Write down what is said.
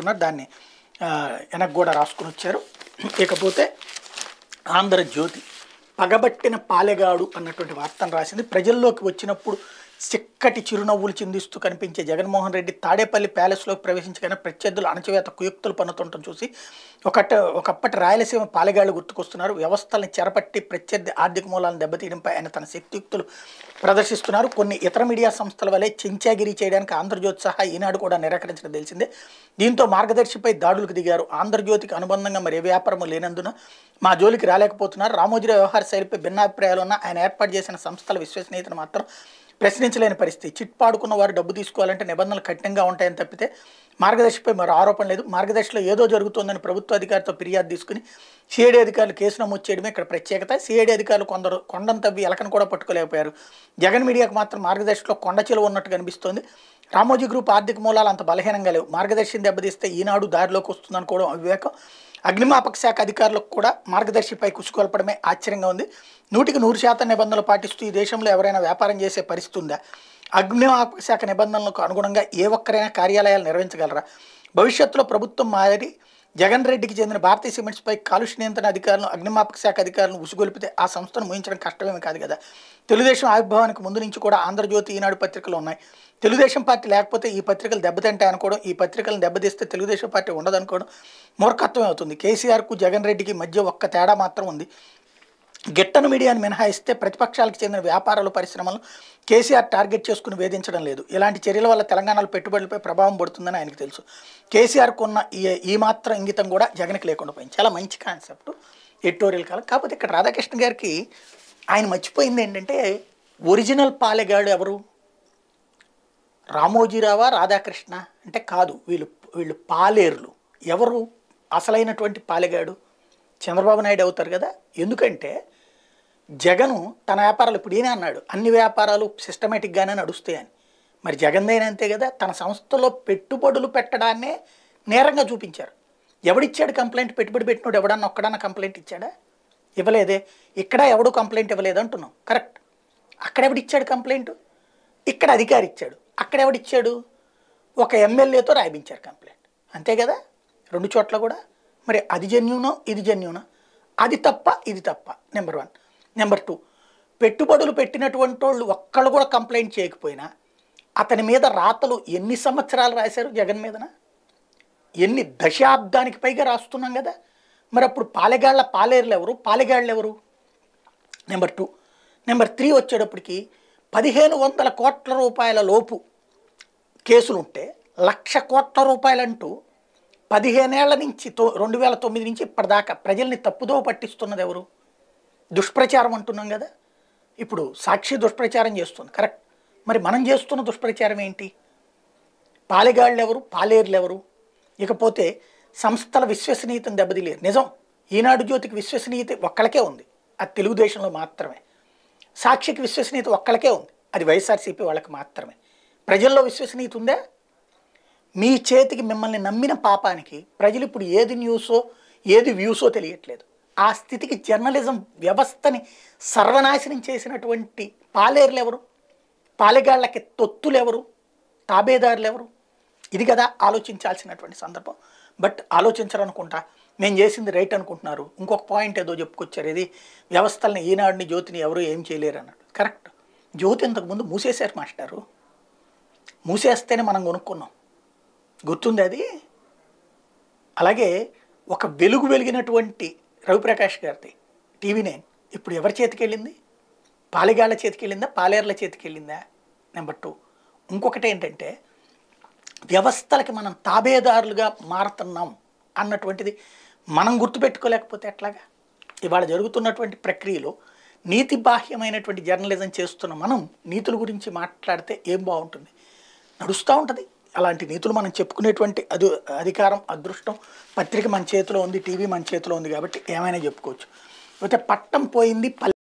ఉన్నారు దాన్ని వెనక్కి కూడా రాసుకుని వచ్చారు ఇకపోతే ఆంధ్రజ్యోతి పగబట్టిన పాలెగాడు అన్నటువంటి వార్తను రాసింది ప్రజల్లోకి వచ్చినప్పుడు చిక్కటి చిరునవ్వులు చిందిస్తూ కనిపించే జగన్మోహన్ రెడ్డి తాడేపల్లి ప్యాలెస్లోకి ప్రవేశించగానే ప్రత్యర్థులు అణచివేత కుయుక్తులు పన్నుతుండటం చూసి ఒకట ఒకప్పటి రాయలసీమ పాలెగాళ్ళు గుర్తుకొస్తున్నారు వ్యవస్థలను చెరపట్టి ప్రత్యర్థి ఆర్థిక మూలాలను దెబ్బతీయడంపై ఆయన తన శక్తియుక్తులు ప్రదర్శిస్తున్నారు కొన్ని ఇతర మీడియా సంస్థల వలె చించాగిరి చేయడానికి ఆంధ్రజ్యోతి సహా ఈనాడు కూడా నిరాకరించడం తెలిసిందే దీంతో మార్గదర్శిపై దాడులకు దిగారు ఆంధ్రజ్యోతికి అనుబంధంగా మరి వ్యాపారము లేనందున మా జోలికి రాలేకపోతున్నారు రామోజీరావు వ్యవహార శైలిపై భిన్నాభిప్రాయాలు ఉన్న ఆయన ఏర్పాటు చేసిన సంస్థల విశ్వసనీయతను మాత్రం ప్రశ్నించలేని పరిస్థితి చిట్ పాడుకున్న వారు డబ్బు తీసుకోవాలంటే నిబంధనలు కఠినంగా ఉంటాయని తప్పితే మార్గదర్శిపై మరో ఆరోపణ లేదు మార్గదర్శిలో ఏదో జరుగుతుందని ప్రభుత్వ అధికారితో ఫిర్యాదు తీసుకుని సిఐడి అధికారులు కేసు నమోదు చేయడమే ఇక్కడ ప్రత్యేకత సిఐడి అధికారులు కొందరు కొండను తవ్వి ఎలకను కూడా పట్టుకోలేకపోయారు జగన్ మీడియాకు మాత్రం మార్గదర్శిలో కొండ చెలువ ఉన్నట్టు కనిపిస్తోంది రామోజీ గ్రూప్ ఆర్థిక మూలాలు అంత బలహీనంగా లేవు మార్గదర్శిని దెబ్బతీస్తే ఈనాడు దారిలోకి వస్తుందనుకోవడం అవివేకం అగ్నిమాపక శాఖ అధికారులకు కూడా మార్గదర్శిపై కుసుకొల్పడమే ఆశ్చర్యంగా ఉంది నూటికి నూరు శాతం నిబంధనలు పాటిస్తూ ఈ దేశంలో ఎవరైనా వ్యాపారం చేసే పరిస్థితి ఉందా అగ్నిమాపక శాఖ నిబంధనలకు అనుగుణంగా ఏ ఒక్కరైనా కార్యాలయాలు నిర్వహించగలరా భవిష్యత్తులో ప్రభుత్వం మారి జగన్ రెడ్డికి చెందిన భారతీయ సిమెంట్స్పై కాలుష్య నియంత్రణ అధికారులను అగ్నిమాపక శాఖ అధికారులను ఉసుగొలిపితే ఆ సంస్థను ముయించడం కష్టమేమి కాదు కదా తెలుగుదేశం ఆవిర్భావానికి ముందు నుంచి కూడా ఆంధ్రజ్యోతి ఈనాడు పత్రికలు ఉన్నాయి తెలుగుదేశం పార్టీ లేకపోతే ఈ పత్రికలు దెబ్బతింటాయి అనుకోవడం ఈ పత్రికలను దెబ్బతీస్తే తెలుగుదేశం పార్టీ ఉండదనుకోవడం మూర్ఖత్వం అవుతుంది కేసీఆర్కు జగన్ రెడ్డికి మధ్య ఒక్క తేడా మాత్రం ఉంది గిట్టను మీడియాను మినహాయిస్తే ప్రతిపక్షాలకు చెందిన వ్యాపారాలు పరిశ్రమలు కేసీఆర్ టార్గెట్ చేసుకుని వేధించడం లేదు ఇలాంటి చర్యల వల్ల తెలంగాణలో పెట్టుబడులపై ప్రభావం పడుతుందని ఆయనకు తెలుసు కేసీఆర్కు ఉన్న ఈ మాత్రం ఇంగితం కూడా జగన్కి లేకుండా పోయింది చాలా మంచి కాన్సెప్ట్ ఎడిటోరియల్ కాలం కాకపోతే ఇక్కడ రాధాకృష్ణ గారికి ఆయన మర్చిపోయింది ఏంటంటే ఒరిజినల్ పాలెగాడు ఎవరు రామోజీరావా రాధాకృష్ణ అంటే కాదు వీళ్ళు వీళ్ళు పాలేరులు ఎవరు అసలైనటువంటి పాలెగాడు చంద్రబాబు నాయుడు అవుతారు కదా ఎందుకంటే జగను తన వ్యాపారాలు ఇప్పుడు ఈయన అన్నాడు అన్ని వ్యాపారాలు సిస్టమేటిక్గానే నడుస్తాయని మరి దైన అంతే కదా తన సంస్థలో పెట్టుబడులు పెట్టడాన్నే నేరంగా చూపించారు ఎవడిచ్చాడు కంప్లైంట్ పెట్టుబడి పెట్టినోడు ఎవడన్నా ఒక్కడన్నా కంప్లైంట్ ఇచ్చాడా ఇవ్వలేదే ఇక్కడ ఎవడు కంప్లైంట్ ఇవ్వలేదు అంటున్నాం కరెక్ట్ అక్కడ ఎవడిచ్చాడు కంప్లైంట్ ఇక్కడ అధికారి ఇచ్చాడు అక్కడ ఎవడిచ్చాడు ఒక ఎమ్మెల్యేతో రాయించారు కంప్లైంట్ అంతే కదా రెండు చోట్ల కూడా మరి అది జన్యునో ఇది జన్యునో అది తప్ప ఇది తప్ప నెంబర్ వన్ నెంబర్ టూ పెట్టుబడులు పెట్టినటువంటి వాళ్ళు ఒక్కళ్ళు కూడా కంప్లైంట్ చేయకపోయినా అతని మీద రాతలు ఎన్ని సంవత్సరాలు రాశారు జగన్ మీదన ఎన్ని దశాబ్దానికి పైగా రాస్తున్నాం కదా మరి అప్పుడు పాలెగాళ్ల పాలేరులు ఎవరు పాలెగాళ్ళు ఎవరు నెంబర్ టూ నెంబర్ త్రీ వచ్చేటప్పటికి పదిహేను వందల కోట్ల రూపాయల లోపు కేసులుంటే లక్ష కోట్ల రూపాయలంటూ పదిహేనేళ్ల నుంచి తో రెండు వేల తొమ్మిది నుంచి ఇప్పటిదాకా ప్రజల్ని తప్పుదో పట్టిస్తున్నది ఎవరు దుష్ప్రచారం అంటున్నాం కదా ఇప్పుడు సాక్షి దుష్ప్రచారం చేస్తుంది కరెక్ట్ మరి మనం చేస్తున్న దుష్ప్రచారం ఏంటి పాలెగాళ్ళు ఎవరు పాలేర్లు ఎవరు ఇకపోతే సంస్థల విశ్వసనీయతను దెబ్బతిలేరు నిజం ఈనాడు జ్యోతికి విశ్వసనీయత ఒక్కళ్ళకే ఉంది అది తెలుగుదేశంలో మాత్రమే సాక్షికి విశ్వసనీయత ఒక్కళ్ళకే ఉంది అది వైఎస్ఆర్సీపీ వాళ్ళకి మాత్రమే ప్రజల్లో విశ్వసనీయత ఉందా మీ చేతికి మిమ్మల్ని నమ్మిన పాపానికి ప్రజలు ఇప్పుడు ఏది న్యూసో ఏది వ్యూసో తెలియట్లేదు ఆ స్థితికి జర్నలిజం వ్యవస్థని సర్వనాశనం చేసినటువంటి పాలేరులు ఎవరు పాలెగాళ్ళకి తొత్తులు ఎవరు తాబేదారులు ఎవరు ఇది కదా ఆలోచించాల్సినటువంటి సందర్భం బట్ ఆలోచించరు అనుకుంటా నేను చేసింది రైట్ అనుకుంటున్నారు ఇంకొక పాయింట్ ఏదో చెప్పుకొచ్చారు ఇది వ్యవస్థలని ఈనాడిని జ్యోతిని ఎవరు ఏం చేయలేరు అన్నాడు కరెక్ట్ జ్యోతి ఇంతకుముందు మూసేశారు మాస్టారు మూసేస్తేనే మనం కొనుక్కున్నాం గుర్తుంది అది అలాగే ఒక వెలుగు వెలిగినటువంటి రవిప్రకాష్ గారిది టీవీ నైన్ ఇప్పుడు ఎవరి చేతికి వెళ్ళింది పాలిగాళ్ళ చేతికి వెళ్ళిందా పాలేర్ల చేతికి వెళ్ళిందా నెంబర్ టూ ఇంకొకటి ఏంటంటే వ్యవస్థలకి మనం తాబేదారులుగా మారుతున్నాం అన్నటువంటిది మనం గుర్తుపెట్టుకోలేకపోతే ఎట్లాగా ఇవాళ జరుగుతున్నటువంటి ప్రక్రియలో నీతి బాహ్యమైనటువంటి జర్నలిజం చేస్తున్న మనం నీతుల గురించి మాట్లాడితే ఏం బాగుంటుంది నడుస్తూ ఉంటుంది అలాంటి నీతులు మనం చెప్పుకునేటువంటి అదు అధికారం అదృష్టం పత్రిక మన చేతిలో ఉంది టీవీ మన చేతిలో ఉంది కాబట్టి ఏమైనా చెప్పుకోవచ్చు అయితే పట్టం పోయింది